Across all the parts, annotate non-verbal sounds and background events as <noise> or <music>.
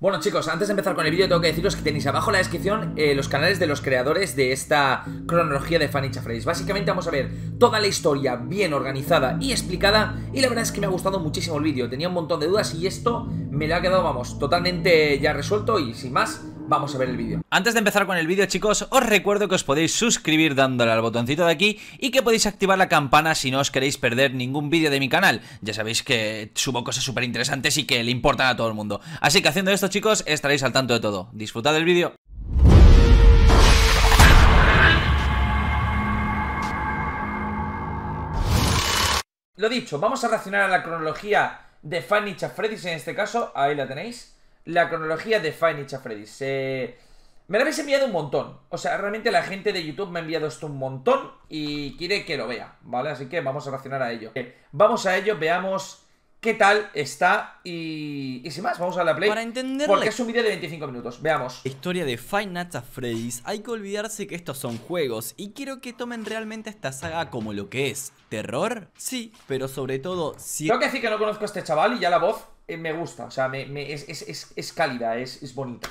Bueno chicos, antes de empezar con el vídeo tengo que deciros que tenéis abajo en la descripción eh, los canales de los creadores de esta cronología de Fanny Básicamente vamos a ver toda la historia bien organizada y explicada y la verdad es que me ha gustado muchísimo el vídeo. Tenía un montón de dudas y esto me lo ha quedado, vamos, totalmente ya resuelto y sin más, vamos a ver el vídeo. Antes de empezar con el vídeo, chicos, os recuerdo que os podéis suscribir dándole al botoncito de aquí y que podéis activar la campana si no os queréis perder ningún vídeo de mi canal. Ya sabéis que subo cosas súper interesantes y que le importan a todo el mundo. Así que haciendo esto, chicos, estaréis al tanto de todo. Disfrutad del vídeo. Lo dicho, vamos a reaccionar a la cronología de Fanny Chafredis en este caso, ahí la tenéis la cronología de Fine Nights at Freddy's. me la habéis enviado un montón. O sea, realmente la gente de YouTube me ha enviado esto un montón y quiere que lo vea, ¿vale? Así que vamos a reaccionar a ello. Eh, vamos a ello, veamos qué tal está y, y sin más, vamos a la play. Para entenderlo. Porque es un vídeo de 25 minutos, veamos. historia de Fine Nights at Freddy's, hay que olvidarse que estos son juegos y quiero que tomen realmente esta saga como lo que es. ¿Terror? Sí, pero sobre todo... sí Tengo que decir que no conozco a este chaval y ya la voz eh, me gusta, o sea, me, es, cálida, es bonita.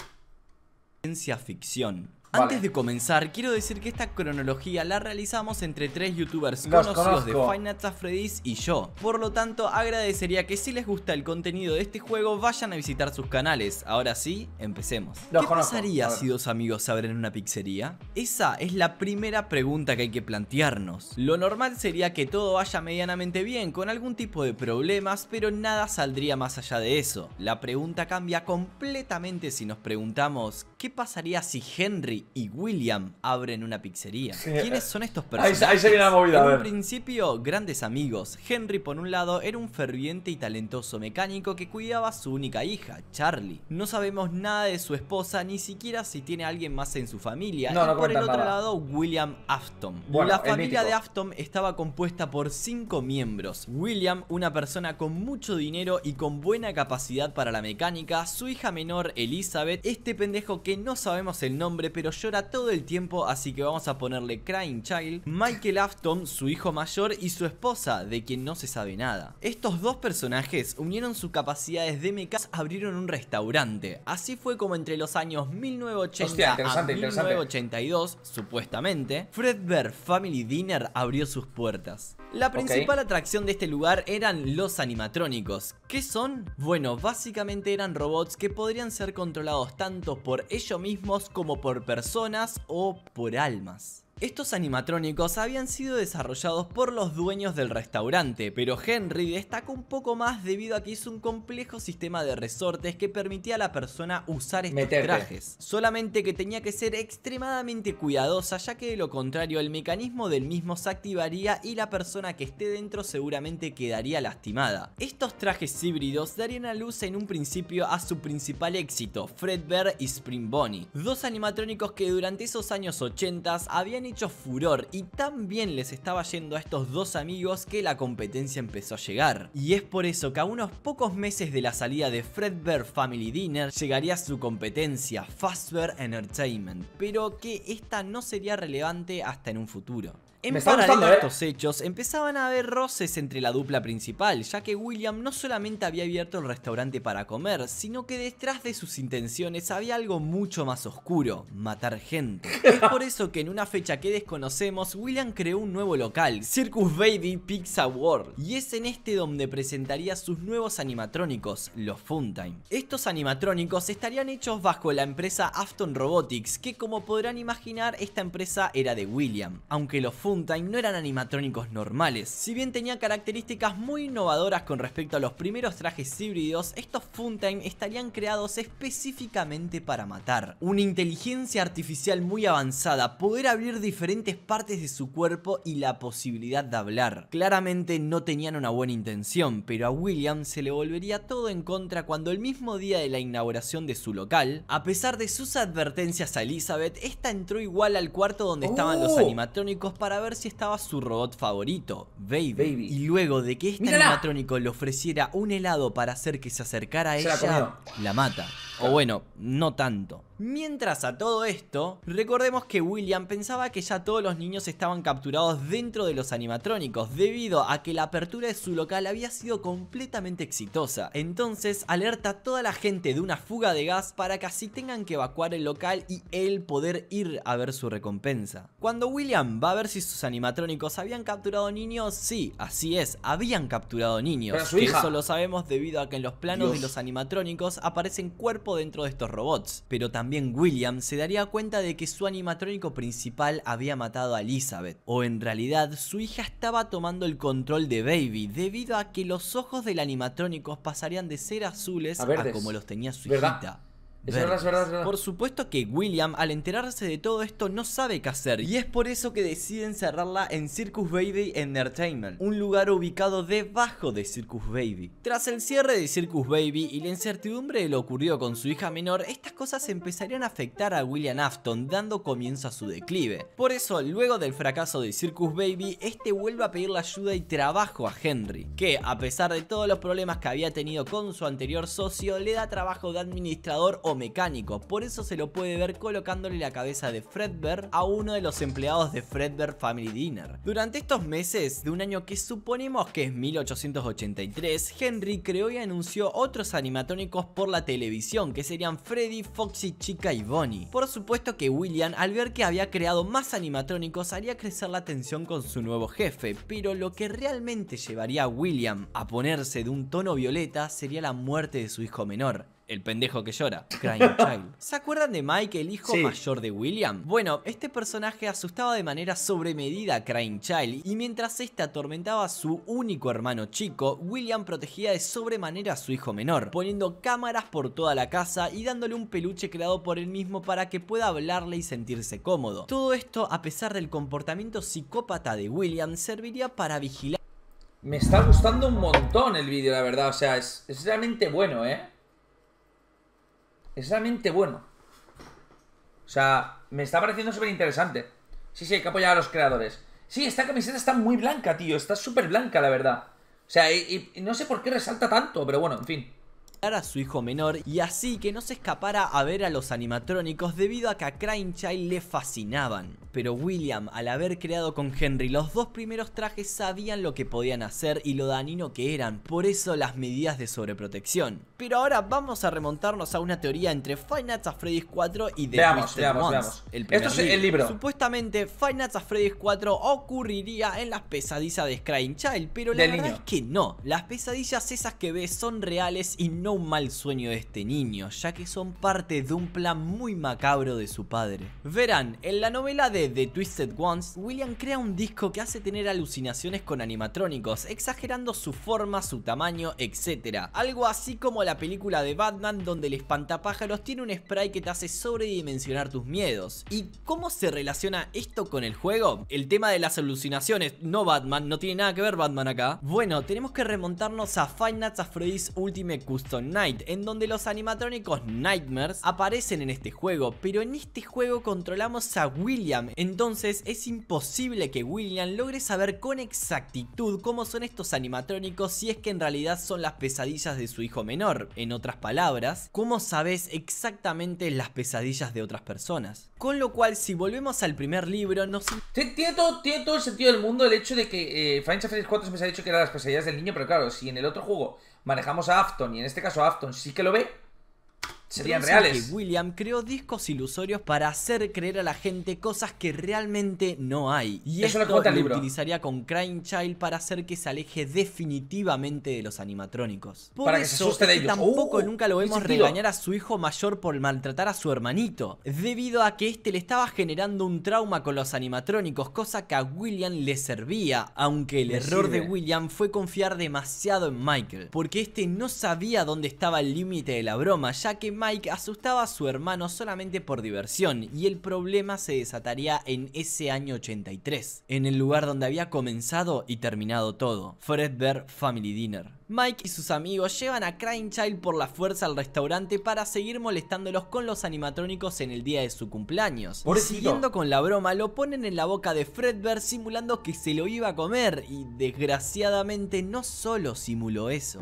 Ciencia ficción. Antes de comenzar, quiero decir que esta cronología la realizamos entre tres youtubers conocidos de Finance Freddy's y yo. Por lo tanto, agradecería que si les gusta el contenido de este juego, vayan a visitar sus canales. Ahora sí, empecemos. ¿Qué pasaría si dos amigos abren una pizzería? Esa es la primera pregunta que hay que plantearnos. Lo normal sería que todo vaya medianamente bien, con algún tipo de problemas, pero nada saldría más allá de eso. La pregunta cambia completamente si nos preguntamos, ¿qué pasaría si Henry y William abren una pizzería. ¿Quiénes eh, son estos personajes? Ahí, se viene la movida. En principio, grandes amigos. Henry, por un lado, era un ferviente y talentoso mecánico que cuidaba a su única hija, Charlie. No sabemos nada de su esposa, ni siquiera si tiene alguien más en su familia. y por el otro lado, William Afton. la familia de Afton estaba compuesta por cinco miembros. William, una persona con mucho dinero y con buena capacidad para la mecánica. Su hija menor, Elizabeth. Este pendejo que no sabemos el nombre, pero llora todo el tiempo, así que vamos a ponerle Crying Child, Michael Afton, su hijo mayor y su esposa, de quien no se sabe nada. Estos dos personajes unieron sus capacidades de mecas, abrieron un restaurante. Así fue como entre los años 1980 a 1982, supuestamente, Fred Family Dinner abrió sus puertas. La principal atracción de este lugar eran los animatrónicos. ¿Qué son? Bueno, básicamente eran robots que podrían ser controlados tanto por ellos mismos como por personas personas o por almas. Estos animatrónicos habían sido desarrollados por los dueños del restaurante, pero Henry destacó un poco más debido a que hizo un complejo sistema de resortes que permitía a la persona usar estos trajes. Solamente que tenía que ser extremadamente cuidadosa, ya que de lo contrario el mecanismo del mismo se activaría y la persona que esté dentro seguramente quedaría lastimada. Estos trajes híbridos darían a luz en un principio a su principal éxito, Fredbear y Spring Bonnie, dos animatrónicos que durante esos años 80 habían hecho furor y tan bien les estaba yendo a estos dos amigos que la competencia empezó a llegar. Y es por eso que a unos pocos meses de la salida de Fredbear Family Dinner llegaría su competencia, Fazbear Entertainment, pero que esta no sería relevante hasta en un futuro. En paralelo a estos eh? hechos, empezaban a haber roces entre la dupla principal, ya que William no solamente había abierto el restaurante para comer, sino que detrás de sus intenciones había algo mucho más oscuro, matar gente. es por eso que en una fecha que desconocemos, William creó un nuevo local, Circus Baby Pizza World, y es en este donde presentaría sus nuevos animatrónicos, los Funtime. Estos animatrónicos estarían hechos bajo la empresa Afton Robotics, que como podrán imaginar, esta empresa era de William, aunque los no eran animatrónicos normales. Si bien tenía características muy innovadoras con respecto a los primeros trajes híbridos, estos Funtime estarían creados específicamente para matar. Una inteligencia artificial muy avanzada, poder abrir diferentes partes de su cuerpo y la posibilidad de hablar. Claramente no tenían una buena intención, pero a William se le volvería todo en contra cuando el mismo día de la inauguración de su local, a pesar de sus advertencias a Elizabeth, esta entró igual al cuarto donde estaban los oh. animatrónicos para ver si estaba su robot favorito, Baby. Y luego de que este animatrónico le ofreciera un helado para hacer que se acercara a ella, la, mata. O bueno, no tanto. Mientras a todo esto, recordemos que William pensaba que ya todos los niños estaban capturados dentro de los animatrónicos debido a que la apertura de su local había sido completamente exitosa. Entonces alerta a toda la gente de una fuga de gas para que así tengan que evacuar el local y él poder ir a ver su recompensa. Cuando William va a ver si sus animatrónicos habían capturado niños. Sí, así es, habían capturado niños. Su Eso lo sabemos debido a que en los planos de los animatrónicos aparecen cuerpo dentro de estos robots. Pero también William se daría cuenta de que su animatrónico principal había matado a Elizabeth. O en realidad, su hija estaba tomando el control de Baby debido a que los ojos del animatrónico pasarían de ser azules a, como los tenía su hijita. Por supuesto que William, al enterarse de todo esto, no sabe qué hacer. Y es por eso que decide encerrarla en Circus Baby Entertainment, un lugar ubicado debajo de Circus Baby. Tras el cierre de Circus Baby y la incertidumbre de lo ocurrido con su hija menor, estas cosas empezarían a afectar a William Afton, dando comienzo a su declive. Por eso, luego del fracaso de Circus Baby, este vuelve a pedirle ayuda y trabajo a Henry, que, a pesar de todos los problemas que había tenido con su anterior socio, le da trabajo de administrador mecánico, por eso se lo puede ver colocándole la cabeza de Fredbear a uno de los empleados de Fredbear Family Dinner. Durante estos meses de un año que suponemos que es 1883, Henry creó y anunció otros animatrónicos por la televisión, que serían Freddy, Foxy, Chica y Bonnie. Por supuesto que William, al ver que había creado más animatrónicos, haría crecer la tensión con su nuevo jefe, pero lo que realmente llevaría a William a ponerse de un tono violeta sería la muerte de su hijo menor el pendejo que llora, <laughs> Crying Child. ¿Se acuerdan de Mike, el hijo mayor de William? Bueno, este personaje asustaba de manera sobremedida a Crying Child y mientras este atormentaba a su único hermano chico, William protegía de sobremanera a su hijo menor, poniendo cámaras por toda la casa y dándole un peluche creado por él mismo para que pueda hablarle y sentirse cómodo. Todo esto, a pesar del comportamiento psicópata de William, serviría para vigilar. Me está gustando un montón el vídeo, la verdad. O sea, es realmente bueno, ¿eh? realmente bueno. O sea, me está pareciendo súper interesante. Sí, sí, hay que apoyar a los creadores. Sí, esta camiseta está muy blanca, tío. Está súper blanca, la verdad. O sea, y no sé por qué resalta tanto, pero bueno, en fin a su hijo menor y así que no se escapara a ver a los animatrónicos debido a que a Child le fascinaban. Pero William, al haber creado con Henry los dos primeros trajes, sabían lo que podían hacer y lo danino que eran, por eso las medidas de sobreprotección. Pero ahora vamos a remontarnos a una teoría entre Five Nights at Freddy's 4 y The veamos, Esto el libro. Supuestamente Five Nights at Freddy's 4 ocurriría en las pesadillas de Crying Child, pero la verdad es que no. Las pesadillas esas que ves son reales y no un mal sueño de este niño, ya que son parte de un plan muy macabro de su padre. Verán, en la novela de The Twisted Ones, William crea un disco que hace tener alucinaciones con animatrónicos, exagerando su forma, su tamaño, etc. Algo así como la película de Batman donde el espantapájaros tiene un spray que te hace sobredimensionar tus miedos. ¿Y cómo se relaciona esto con el juego? El tema de las alucinaciones, no Batman, no tiene nada que ver Batman acá. Bueno, tenemos que remontarnos a Final Freddy's Ultimate Custom Night, en donde los animatrónicos Nightmares aparecen en este juego, pero en este juego controlamos a William, entonces es imposible que William logre saber con exactitud cómo son estos animatrónicos si es que en realidad son las pesadillas de su hijo menor. En otras palabras, ¿cómo sabes exactamente las pesadillas de otras personas? Con lo cual, si volvemos al primer libro, no tiene, todo, el sentido del mundo el hecho de que eh, Final Fantasy 4 Se se ha dicho que eran las pesadillas del niño, pero claro, si en el otro juego manejamos a Afton y en este caso Afton sí que lo ve, serían reales. William creó discos ilusorios para hacer creer a la gente cosas que realmente no hay. Y Eso esto lo, utilizaría con Crime Child para hacer que se aleje definitivamente de los animatrónicos. Por eso, se ellos. Tampoco uh, nunca lo vemos regañar a su hijo mayor por maltratar a su hermanito, debido a que este le estaba generando un trauma con los animatrónicos, cosa que a William le servía, aunque el error de William fue confiar demasiado en Michael, porque este no sabía dónde estaba el límite de la broma, ya que Mike asustaba a su hermano solamente por diversión y el problema se desataría en ese año 83, en el lugar donde había comenzado y terminado todo, Fredbear Family Dinner. Mike y sus amigos llevan a Crying Child por la fuerza al restaurante para seguir molestándolos con los animatrónicos en el día de su cumpleaños. Siguiendo con la broma, lo ponen en la boca de Fredbear simulando que se lo iba a comer y desgraciadamente no solo simuló eso.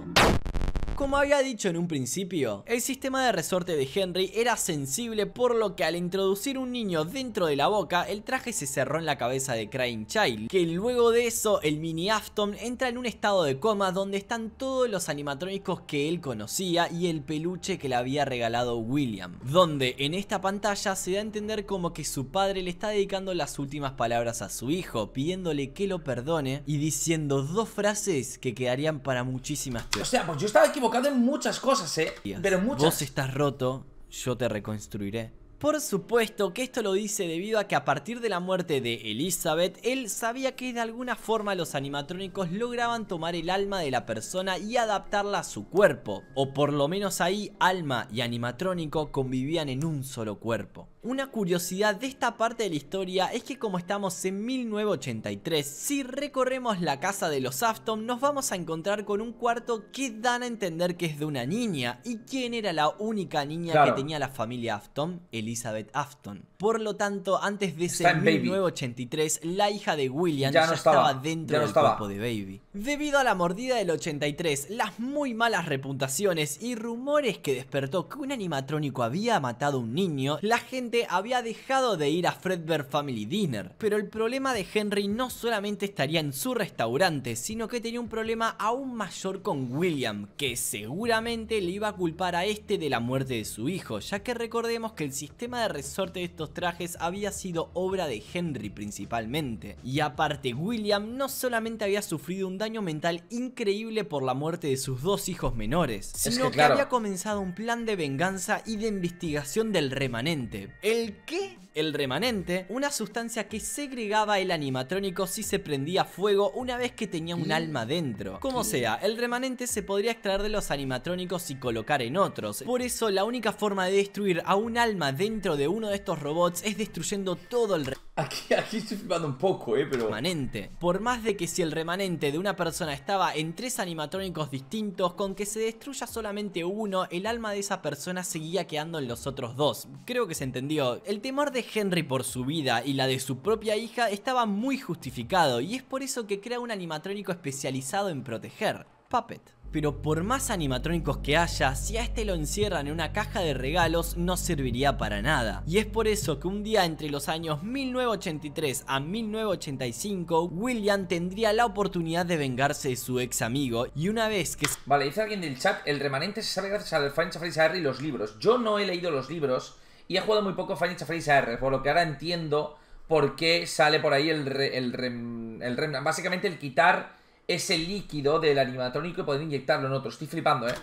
Como había dicho en un principio, el sistema de resorte de Henry era sensible por lo que al introducir un niño dentro de la boca, el traje se cerró en la cabeza de Crying Child, que luego de eso el mini Afton entra en un estado de coma donde están todos los animatrónicos que él conocía y el peluche que le había regalado William, donde en esta pantalla se da a entender como que su padre le está dedicando las últimas palabras a su hijo, pidiéndole que lo perdone y diciendo dos frases que quedarían para muchísimas O sea, pues yo estaba equivocado Caden en muchas cosas, ¿eh? Pero muchas. Vos estás roto, yo te reconstruiré. Por supuesto que esto lo dice debido a que a partir de la muerte de Elizabeth, él sabía que de alguna forma los animatrónicos lograban tomar el alma de la persona y adaptarla a su cuerpo, o por lo menos ahí alma y animatrónico convivían en un solo cuerpo. Una curiosidad de esta parte de la historia es que como estamos en 1983, si recorremos la casa de los Afton nos vamos a encontrar con un cuarto que dan a entender que es de una niña y quién era la única niña que tenía la familia Afton, el Elizabeth Afton. Por lo tanto, antes de ese 1983, la hija de William ya, estaba, dentro del cuerpo de Baby. Debido a la mordida del 83, las muy malas reputaciones y rumores que despertó que un animatrónico había matado a un niño, la gente había dejado de ir a Fredbear Family Dinner. Pero el problema de Henry no solamente estaría en su restaurante, sino que tenía un problema aún mayor con William, que seguramente le iba a culpar a este de la muerte de su hijo, ya que recordemos que el sistema tema de resorte de estos trajes había sido obra de Henry principalmente. Y aparte, William no solamente había sufrido un daño mental increíble por la muerte de sus dos hijos menores, sino que, había comenzado un plan de venganza y de investigación del remanente. ¿El qué? el remanente, una sustancia que segregaba el animatrónico si se prendía fuego una vez que tenía un alma dentro. Como sea, el remanente se podría extraer de los animatrónicos y colocar en otros. Por eso, la única forma de destruir a un alma dentro de uno de estos robots es destruyendo todo el remanente Aquí, estoy filmando un poco, eh, pero... Remanente. Por más de que si el remanente de una persona estaba en tres animatrónicos distintos, con que se destruya solamente uno, el alma de esa persona seguía quedando en los otros dos. Creo que se entendió. El temor de Henry por su vida y la de su propia hija estaba muy justificado, y es por eso que crea un animatrónico especializado en proteger. Puppet. Pero por más animatrónicos que haya, si a este lo encierran en una caja de regalos no serviría para nada. Y es por eso que un día entre los años 1983 a 1985, William tendría la oportunidad de vengarse de su ex amigo y una vez que... Vale, dice alguien del chat, el remanente se sabe gracias al Final Fantasy AR y los libros. Yo no he leído los libros y he jugado muy poco Final Fantasy AR, por lo que ahora entiendo por qué sale por ahí el... el, rem, el rem, básicamente el quitar ese líquido del animatrónico y poder inyectarlo en otro. Estoy flipando, ¿eh?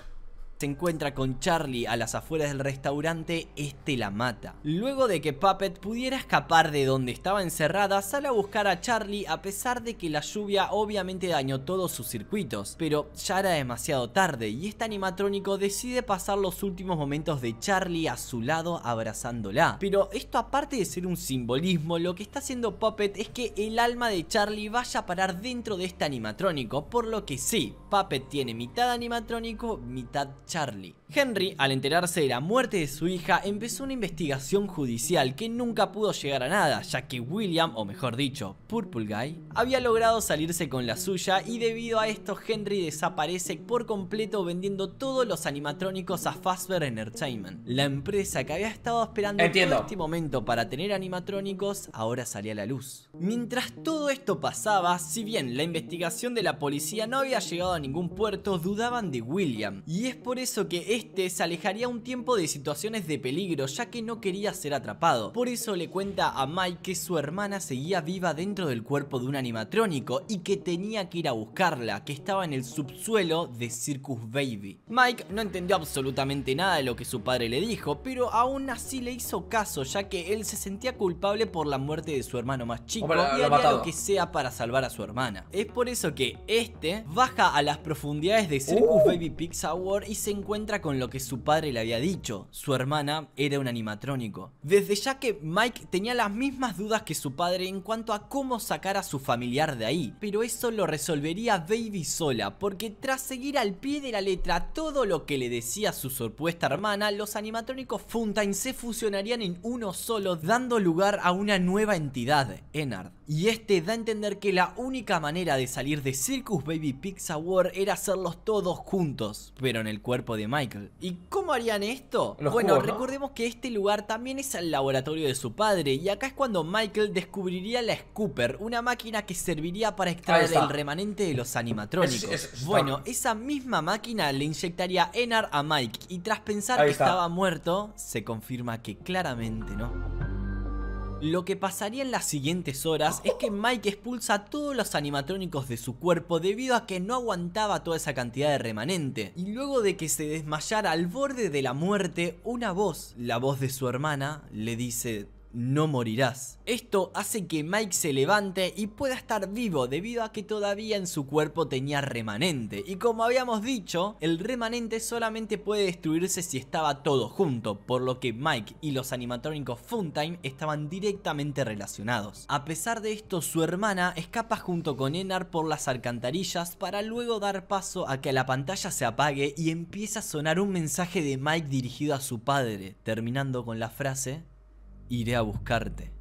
se encuentra con Charlie a las afueras del restaurante, este la mata. Luego de que Puppet pudiera escapar de donde estaba encerrada, sale a buscar a Charlie a pesar de que la lluvia obviamente dañó todos sus circuitos, pero ya era demasiado tarde y este animatrónico decide pasar los últimos momentos de Charlie a su lado abrazándola. Pero esto aparte de ser un simbolismo, lo que está haciendo Puppet es que el alma de Charlie vaya a parar dentro de este animatrónico, por lo que sí, Puppet tiene mitad animatrónico, mitad Charlie. Henry, al enterarse de la muerte de su hija, empezó una investigación judicial que nunca pudo llegar a nada, ya que William, o mejor dicho, Purple Guy, había logrado salirse con la suya y debido a esto Henry desaparece por completo vendiendo todos los animatrónicos a Fazbear Entertainment. La empresa que había estado esperando este momento para tener animatrónicos ahora salía a la luz. Mientras todo esto pasaba, si bien la investigación de la policía no había llegado a ningún puerto, dudaban de William y es por por eso que este se alejaría un tiempo de situaciones de peligro ya que no quería ser atrapado. Por eso le cuenta a Mike que su hermana seguía viva dentro del cuerpo de un animatrónico y que tenía que ir a buscarla, que estaba en el subsuelo de Circus Baby. Mike no entendió absolutamente nada de lo que su padre le dijo, pero aún así le hizo caso ya que él se sentía culpable por la muerte de su hermano más chico y haría lo que sea para salvar a su hermana. Es por eso que este baja a las profundidades de Circus uh. Baby Pizza World y se encuentra con lo que su padre le había dicho, su hermana era un animatrónico. Desde ya que Mike tenía las mismas dudas que su padre en cuanto a cómo sacar a su familiar de ahí, pero eso lo resolvería Baby sola, porque tras seguir al pie de la letra todo lo que le decía su supuesta hermana, los animatrónicos Funtime se fusionarían en uno solo, dando lugar a una nueva entidad, Enard. Y este da a entender que la única manera de salir de Circus Baby Pizza War era hacerlos todos juntos, pero en el cuerpo de Michael. ¿Y cómo harían esto? bueno, recordemos que este lugar también es el laboratorio de su padre y acá es cuando Michael descubriría la Scooper, una máquina que serviría para extraer el remanente de los animatrónicos. bueno, esa misma máquina le inyectaría Enar a Mike y tras pensar que estaba muerto, se confirma que claramente no. Lo que pasaría en las siguientes horas es que Mike expulsa todos los animatrónicos de su cuerpo debido a que no aguantaba toda esa cantidad de remanente. Y luego de que se desmayara al borde de la muerte, una voz, la voz de su hermana, le dice no morirás. Esto hace que Mike se levante y pueda estar vivo debido a que todavía en su cuerpo tenía remanente. Y como habíamos dicho, el remanente solamente puede destruirse si estaba todo junto, por lo que Mike y los animatrónicos Funtime estaban directamente relacionados. A pesar de esto, su hermana escapa junto con Enar por las alcantarillas para luego dar paso a que la pantalla se apague y empieza a sonar un mensaje de Mike dirigido a su padre, terminando con la frase iré a buscarte.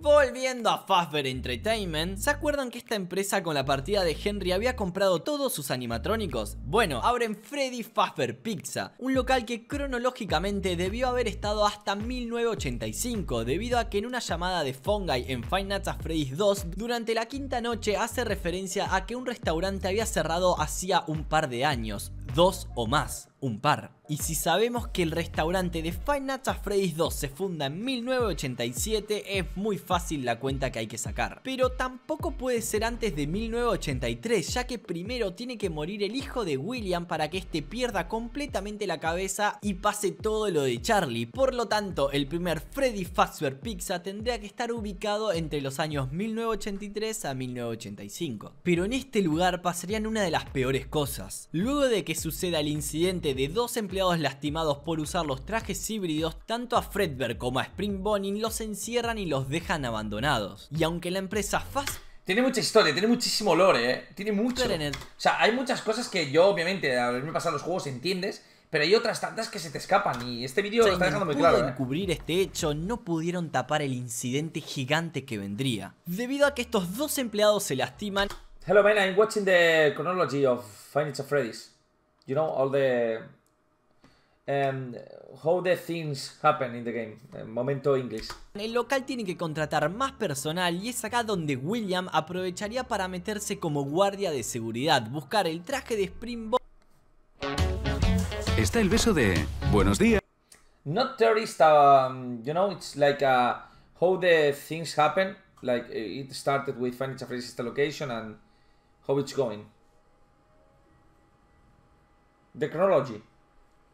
Volviendo a Fazbear Entertainment, ¿se acuerdan que esta empresa con la partida de Henry había comprado todos sus animatrónicos? Bueno, abren Freddy Fazbear Pizza, un local que cronológicamente debió haber estado hasta 1985, debido a que en una llamada de fungi en Five Nights 2, durante la quinta noche hace referencia a que un restaurante había cerrado hacía un par de años dos o más, un par. Y si sabemos que el restaurante de Five Nights at Freddy's 2 se funda en 1987, es muy fácil la cuenta que hay que sacar. Pero tampoco puede ser antes de 1983, ya que primero tiene que morir el hijo de William para que este pierda completamente la cabeza y pase todo lo de Charlie. Por lo tanto, el primer Freddy Fazbear Pizza tendría que estar ubicado entre los años 1983 a 1985. Pero en este lugar pasarían una de las peores cosas. Luego de que suceda el incidente de dos empleados lastimados por usar los trajes híbridos, tanto a Fredbear como a Spring Bonin los encierran y los dejan abandonados. Y aunque la empresa Fast tiene mucha historia, tiene muchísimo lore, ¿eh? Tiene mucho. O sea, hay muchas cosas que yo, obviamente, al haberme pasado los juegos entiendes, pero hay otras tantas que se te escapan y este vídeo lo está dejando muy claro. Eh. este hecho, no pudieron tapar el incidente gigante que vendría. Debido a que estos dos empleados se lastiman... Hello man, I'm watching the chronology of of Freddy's you know all the um, how the things happen in the game. Eh, momento inglés. El local tiene que contratar más personal y es acá donde William aprovecharía para meterse como guardia de seguridad, buscar el traje de Springbok. Está el beso de Buenos días. Not terrorist, um, you know, it's like uh, how the things happen. Like it started with location and how it's going. The Chronology.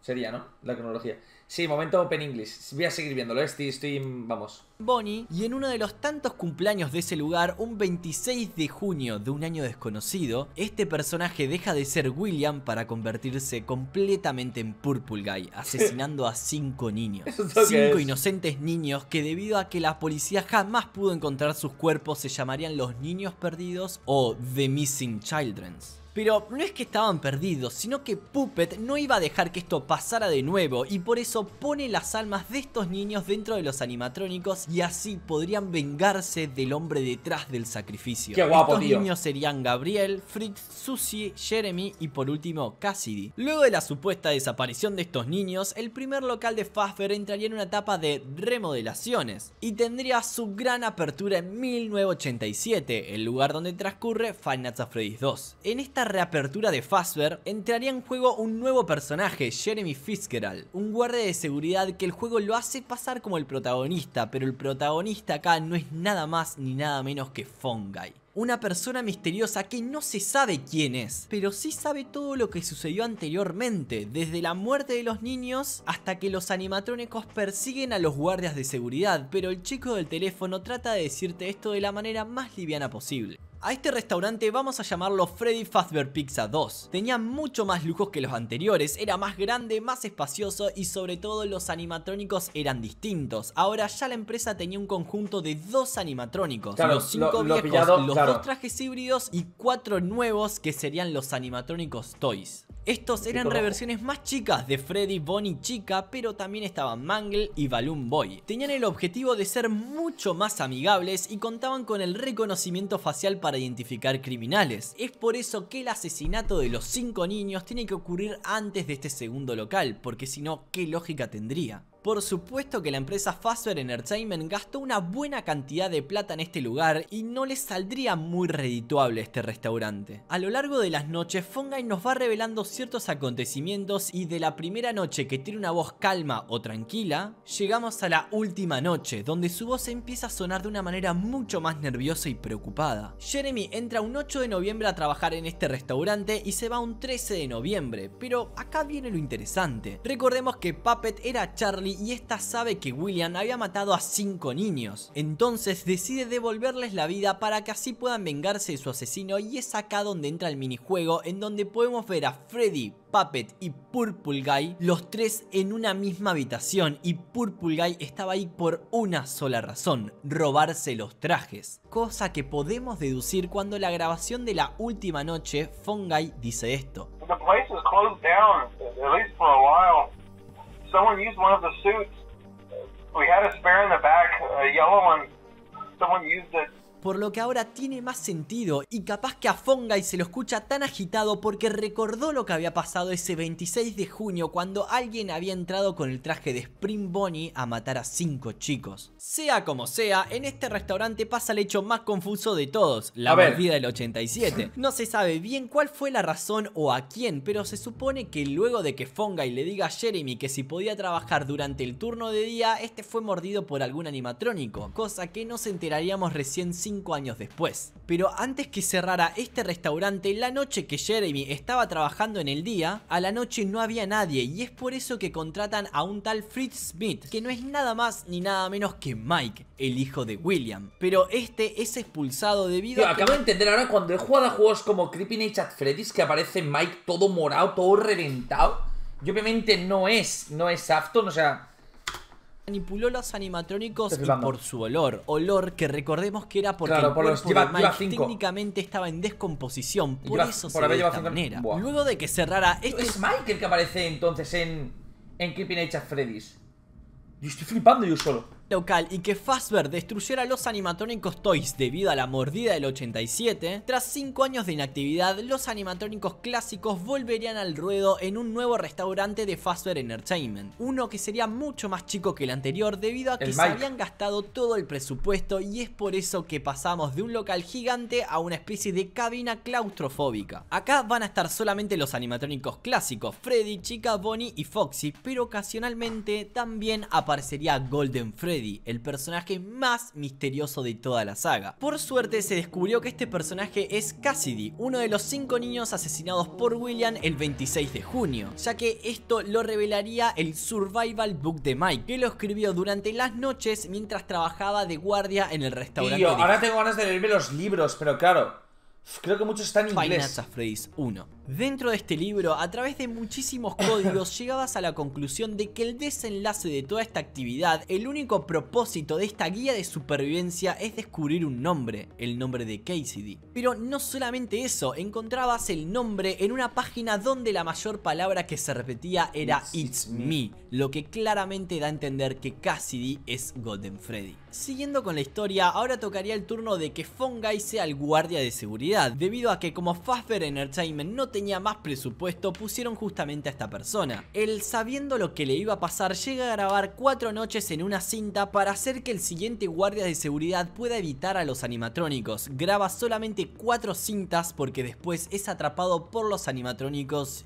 Sería, ¿no? La cronología. Sí, momento Open English. Voy a seguir viéndolo. Estoy, estoy, vamos. Bonnie, y en uno de los tantos cumpleaños de ese lugar, un 26 de junio de un año desconocido, este personaje deja de ser William para convertirse completamente en Purple Guy, <laughs> asesinando a cinco niños. Cinco inocentes niños que debido a que la policía jamás pudo encontrar sus cuerpos se llamarían los niños perdidos o The Missing Children's. Pero no es que estaban perdidos, sino que Puppet no iba a dejar que esto pasara de nuevo y por eso pone las almas de estos niños dentro de los animatrónicos y así podrían vengarse del hombre detrás del sacrificio. Qué guapo, estos niños serían Gabriel, Fritz, Susie, Jeremy y por último Cassidy. Luego de la supuesta desaparición de estos niños, el primer local de Fazbear entraría en una etapa de remodelaciones y tendría su gran apertura en 1987, el lugar donde transcurre Final Fantasy 2. En esta reapertura de Fazbear entraría en juego un nuevo personaje, Jeremy Fitzgerald, un guardia de seguridad que el juego lo hace pasar como el protagonista, pero el protagonista acá no es nada más ni nada menos que Fongai una persona misteriosa que no se sabe quién es, pero sí sabe todo lo que sucedió anteriormente, desde la muerte de los niños hasta que los animatrónicos persiguen a los guardias de seguridad, pero el chico del teléfono trata de decirte esto de la manera más liviana posible. A este restaurante vamos a llamarlo Freddy Fazbear Pizza 2. Tenía mucho más lujos que los anteriores, era más grande, más espacioso y sobre todo los animatrónicos eran distintos. Ahora ya la empresa tenía un conjunto de dos animatrónicos, los cinco viejos, los dos trajes híbridos y cuatro nuevos que serían los animatrónicos toys. Estos eran reversiones más chicas de Freddy, Bonnie Chica, pero también estaban Mangle y Balloon Boy. Tenían el objetivo de ser mucho más amigables y contaban con el reconocimiento facial para identificar criminales. Es por eso que el asesinato de los cinco niños tiene que ocurrir antes de este segundo local, porque si no, ¿qué lógica tendría? Por supuesto que la empresa Faster Entertainment gastó una buena cantidad de plata en este lugar y no le saldría muy redituable este restaurante. A lo largo de las noches, Fongai nos va revelando ciertos acontecimientos y de la primera noche que tiene una voz calma o tranquila, llegamos a la última noche, donde su voz empieza a sonar de una manera mucho más nerviosa y preocupada. Jeremy entra un 8 de noviembre a trabajar en este restaurante y se va un 13 de noviembre, pero acá viene lo interesante. Recordemos que Puppet era Charlie y esta sabe que William había matado a cinco niños. Entonces decide devolverles la vida para que así puedan vengarse de su asesino y es acá donde entra el minijuego en donde podemos ver a Freddy, Puppet y Purple Guy, los tres en una misma habitación y Purple Guy estaba ahí por una sola razón, robarse los trajes. Cosa que podemos deducir cuando la grabación de la última noche, Guy dice esto. someone used one of the suits. We had a spare in the back, a yellow one. Someone used it por lo que ahora tiene más sentido y capaz que a y se lo escucha tan agitado porque recordó lo que había pasado ese 26 de junio cuando alguien había entrado con el traje de Spring Bonnie a matar a cinco chicos. Sea como sea, en este restaurante pasa el hecho más confuso de todos, la mordida del 87. No se sabe bien cuál fue la razón o a quién, pero se supone que luego de que y le diga a Jeremy que si podía trabajar durante el turno de día, este fue mordido por algún animatrónico, cosa que nos enteraríamos recién sin años después. Pero antes que cerrara este restaurante, la noche que Jeremy estaba trabajando en el día, a la noche no había nadie y es por eso que contratan a un tal Fritz Smith, que no es nada más ni nada menos que Mike, el hijo de William. Pero este es expulsado debido a... Que... Acabo de entender ahora cuando he jugado a juegos como Creepy Night at Freddy's que aparece Mike todo morado, todo reventado. Y obviamente no es, no es Afton, o sea manipuló los animatrónicos y por su olor. Olor que recordemos que era porque Mike técnicamente estaba en descomposición. Por eso se llevado de Luego de que cerrara... Este... Es Mike el que aparece entonces en, en Creeping Freddy's. Yo estoy flipando yo solo local y que Fazbear destruyera los animatrónicos Toys debido a la mordida del 87, tras 5 años de inactividad, los animatrónicos clásicos volverían al ruedo en un nuevo restaurante de Fazbear Entertainment, uno que sería mucho más chico que el anterior debido a que se habían gastado todo el presupuesto y es por eso que pasamos de un local gigante a una especie de cabina claustrofóbica. Acá van a estar solamente los animatrónicos clásicos, Freddy, Chica, Bonnie y Foxy, pero ocasionalmente también aparecería Golden Freddy el personaje más misterioso de toda la saga. Por suerte se descubrió que este personaje es Cassidy, uno de los cinco niños asesinados por William el 26 de junio, ya que esto lo revelaría el Survival Book de Mike, que lo escribió durante las noches mientras trabajaba de guardia en el restaurante. ahora tengo ganas de leerme los libros, pero claro, Creo que muchos están en inglés. Dentro de este libro, a través de muchísimos códigos, <coughs> llegabas a la conclusión de que el desenlace de toda esta actividad, el único propósito de esta guía de supervivencia es descubrir un nombre, el nombre de Cassidy. Pero no solamente eso, encontrabas el nombre en una página donde la mayor palabra que se repetía era It's, me", me, lo que claramente da a entender que Cassidy es Golden Freddy. Siguiendo con la historia, ahora tocaría el turno de que Fongai sea el guardia de seguridad, debido a que como Fazbear Entertainment no tenía más presupuesto, pusieron justamente a esta persona. Él, sabiendo lo que le iba a pasar, llega a grabar cuatro noches en una cinta para hacer que el siguiente guardia de seguridad pueda evitar a los animatrónicos. Graba solamente cuatro cintas porque después es atrapado por los animatrónicos.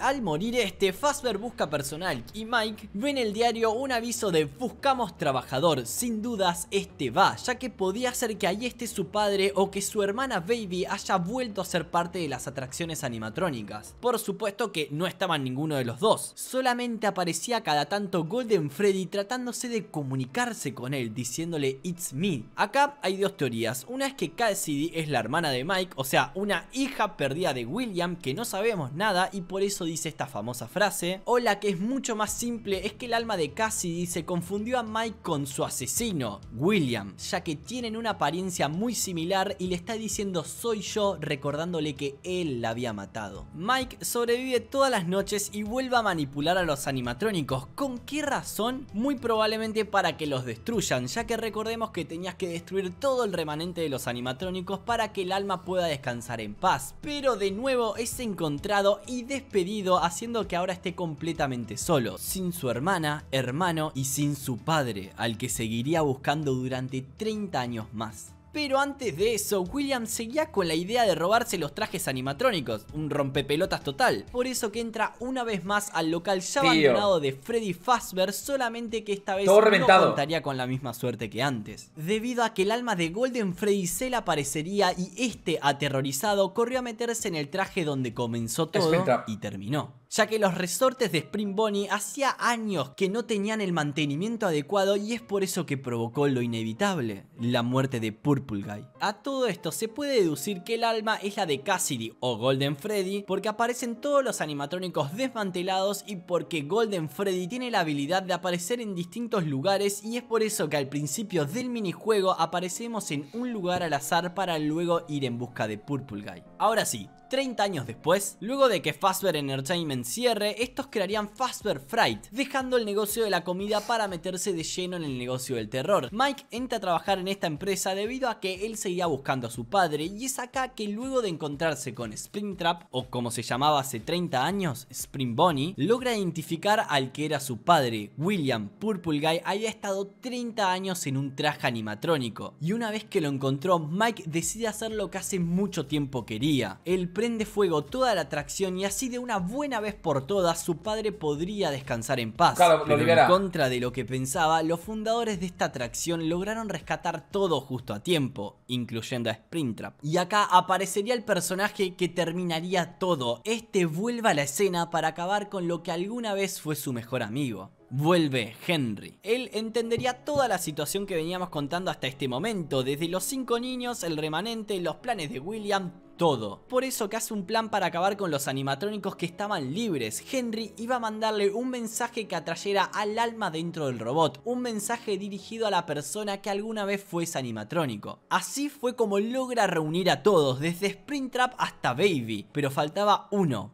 Al morir este, Fazbear busca personal y Mike ve en el diario un aviso de buscamos trabajador sin dudas este va, ya que podía ser que ahí esté su padre o que su hermana Baby haya vuelto a ser parte de las atracciones animatrónicas. Por supuesto que no estaban ninguno de los dos, solamente aparecía cada tanto Golden Freddy tratándose de comunicarse con él, diciéndole It's me. Acá hay dos teorías, una es que Cassidy es la hermana de Mike, o sea, una hija perdida de William que no sabemos nada y por eso dice esta famosa frase, o la que es mucho más simple es que el alma de Cassidy se confundió a Mike con su asesino William, ya que tienen una apariencia muy similar y le está diciendo soy yo recordándole que él la había matado. Mike sobrevive todas las noches y vuelve a manipular a los animatrónicos. ¿Con qué razón? Muy probablemente para que los destruyan, ya que recordemos que tenías que destruir todo el remanente de los animatrónicos para que el alma pueda descansar en paz. Pero de nuevo es encontrado y despedido haciendo que ahora esté completamente solo, sin su hermana, hermano y sin su padre, al que seguiría buscando durante 30 años más. Pero antes de eso, William seguía con la idea de robarse los trajes animatrónicos, un rompepelotas total. Por eso que entra una vez más al local ya abandonado de Freddy Fazbear, solamente que esta vez no contaría con la misma suerte que antes. Debido a que el alma de Golden Freddy se le aparecería y este, aterrorizado, corrió a meterse en el traje donde comenzó todo y terminó ya que los resortes de Spring Bonnie hacía años que no tenían el mantenimiento adecuado y es por eso que provocó lo inevitable, la muerte de Purple Guy. A todo esto se puede deducir que el alma es la de Cassidy o Golden Freddy porque aparecen todos los animatrónicos desmantelados y porque Golden Freddy tiene la habilidad de aparecer en distintos lugares y es por eso que al principio del minijuego aparecemos en un lugar al azar para luego ir en busca de Purple Guy. Ahora sí, 30 años después, luego de que Fazbear Entertainment cierre, estos crearían Fazbear Fright, dejando el negocio de la comida para meterse de lleno en el negocio del terror. Mike entra a trabajar en esta empresa debido a que él seguía buscando a su padre y es acá que luego de encontrarse con Springtrap, o como se llamaba hace 30 años, Spring Bonnie, logra identificar al que era su padre, William Purple Guy, había estado 30 años en un traje animatrónico. Y una vez que lo encontró, Mike decide hacer lo que hace mucho tiempo quería. El prende fuego toda la atracción y así de una buena vez por todas su padre podría descansar en paz. en contra de lo que pensaba, los fundadores de esta atracción lograron rescatar todo justo a tiempo, incluyendo a Springtrap. Y acá aparecería el personaje que terminaría todo. Este vuelve a la escena para acabar con lo que alguna vez fue su mejor amigo vuelve Henry. Él entendería toda la situación que veníamos contando hasta este momento, desde los cinco niños, el remanente, los planes de William, todo. Por eso que hace un plan para acabar con los animatrónicos que estaban libres. Henry iba a mandarle un mensaje que atrayera al alma dentro del robot, un mensaje dirigido a la persona que alguna vez fuese animatrónico. Así fue como logra reunir a todos, desde Springtrap hasta Baby, pero faltaba uno,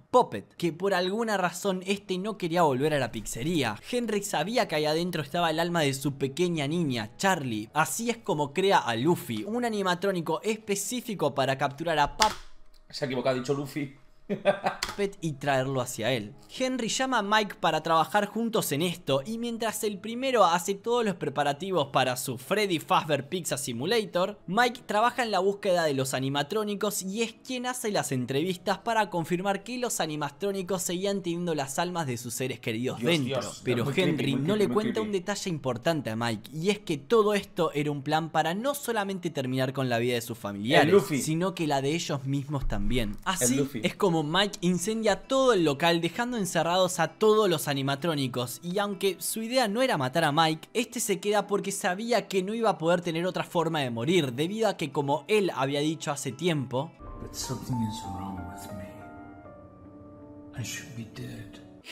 que por alguna razón este no quería volver a la pizzería. Henry sabía que ahí adentro estaba el alma de su pequeña niña, Charlie. Así es como crea a Luffy, un animatrónico específico para capturar a Pap... Se ha equivocado, ha dicho Luffy y traerlo hacia él. Henry llama a Mike para trabajar juntos en esto y mientras el primero hace todos los preparativos para su Freddy Fazbear Pizza Simulator, Mike trabaja en la búsqueda de los animatrónicos y es quien hace las entrevistas para confirmar que los animatrónicos seguían teniendo las almas de sus seres queridos dentro. Pero Henry no le cuenta un detalle importante a Mike y es que todo esto era un plan para no solamente terminar con la vida de sus familiares, sino que la de ellos mismos también. Así es como Mike incendia todo el local dejando encerrados a todos los animatrónicos y aunque su idea no era matar a Mike, este se queda porque sabía que no iba a poder tener otra forma de morir debido a que como él había dicho hace tiempo,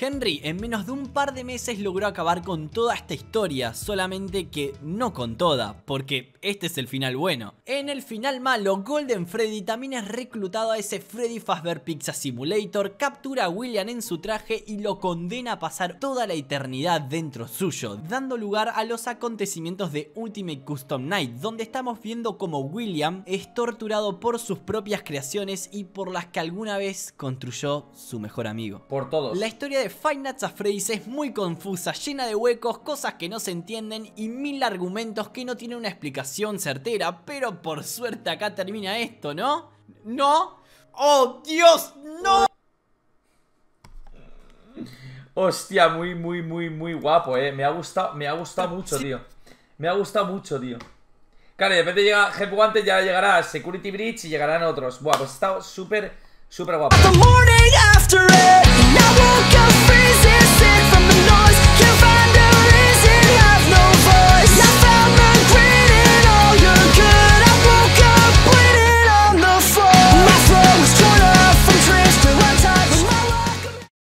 Henry en menos de un par de meses logró acabar con toda esta historia, solamente que no con toda, porque este es el final bueno. En el final malo, Golden Freddy también es reclutado a ese Freddy Fazbear Pizza Simulator, captura a William en su traje y lo condena a pasar toda la eternidad dentro suyo, dando lugar a los acontecimientos de Ultimate Custom Night, donde estamos viendo como William es torturado por sus propias creaciones y por las que alguna vez construyó su mejor amigo. Por todos. La historia de Five Nights at es muy confusa, llena de huecos, cosas que no se entienden y mil argumentos que no tienen una explicación certera, pero por suerte acá termina esto, ¿no? ¿No? ¡Oh, Dios! ¡No! Hostia, muy, muy, muy, muy guapo, eh. Me ha gustado, me ha gustado mucho, tío. Me ha gustado mucho, tío. Claro, y de repente llega Jeff ya llegará Security Bridge y llegarán otros. Buah, pues ha estado súper, súper guapo. smoke of freezes